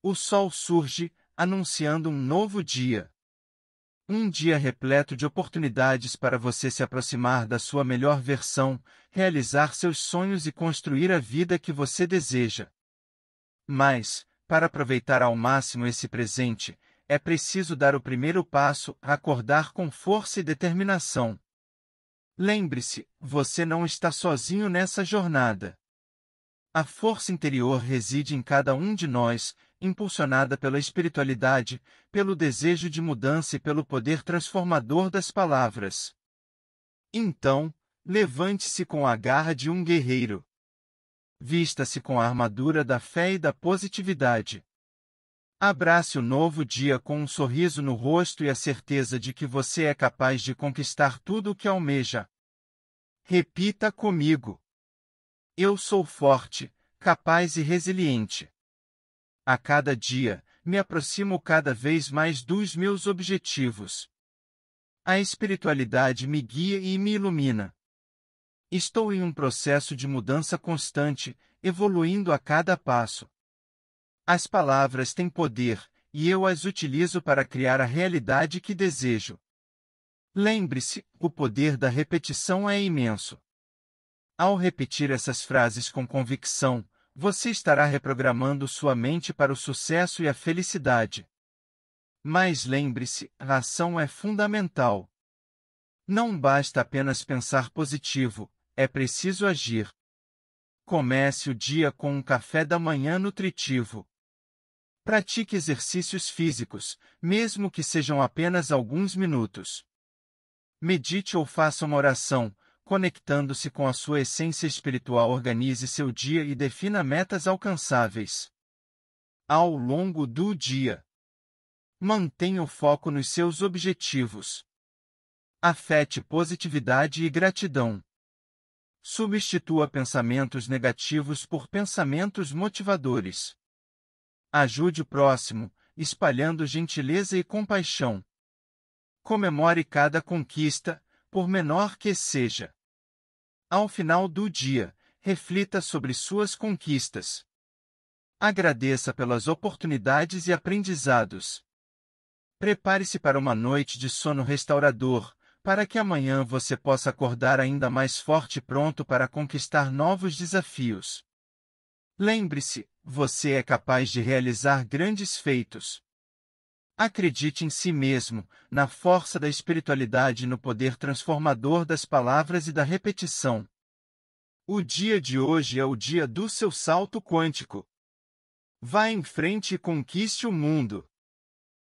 O sol surge, anunciando um novo dia. Um dia repleto de oportunidades para você se aproximar da sua melhor versão, realizar seus sonhos e construir a vida que você deseja. Mas, para aproveitar ao máximo esse presente, é preciso dar o primeiro passo, acordar com força e determinação. Lembre-se, você não está sozinho nessa jornada. A força interior reside em cada um de nós, impulsionada pela espiritualidade, pelo desejo de mudança e pelo poder transformador das palavras. Então, levante-se com a garra de um guerreiro. Vista-se com a armadura da fé e da positividade. Abrace o novo dia com um sorriso no rosto e a certeza de que você é capaz de conquistar tudo o que almeja. Repita comigo. Eu sou forte, capaz e resiliente. A cada dia, me aproximo cada vez mais dos meus objetivos. A espiritualidade me guia e me ilumina. Estou em um processo de mudança constante, evoluindo a cada passo. As palavras têm poder, e eu as utilizo para criar a realidade que desejo. Lembre-se, o poder da repetição é imenso. Ao repetir essas frases com convicção, você estará reprogramando sua mente para o sucesso e a felicidade. Mas lembre-se, a ação é fundamental. Não basta apenas pensar positivo, é preciso agir. Comece o dia com um café da manhã nutritivo. Pratique exercícios físicos, mesmo que sejam apenas alguns minutos. Medite ou faça uma oração, conectando-se com a sua essência espiritual, organize seu dia e defina metas alcançáveis. Ao longo do dia, mantenha o foco nos seus objetivos. Afete positividade e gratidão. Substitua pensamentos negativos por pensamentos motivadores. Ajude o próximo, espalhando gentileza e compaixão. Comemore cada conquista, por menor que seja ao final do dia, reflita sobre suas conquistas. Agradeça pelas oportunidades e aprendizados. Prepare-se para uma noite de sono restaurador, para que amanhã você possa acordar ainda mais forte e pronto para conquistar novos desafios. Lembre-se, você é capaz de realizar grandes feitos. Acredite em si mesmo, na força da espiritualidade e no poder transformador das palavras e da repetição. O dia de hoje é o dia do seu salto quântico. Vá em frente e conquiste o mundo.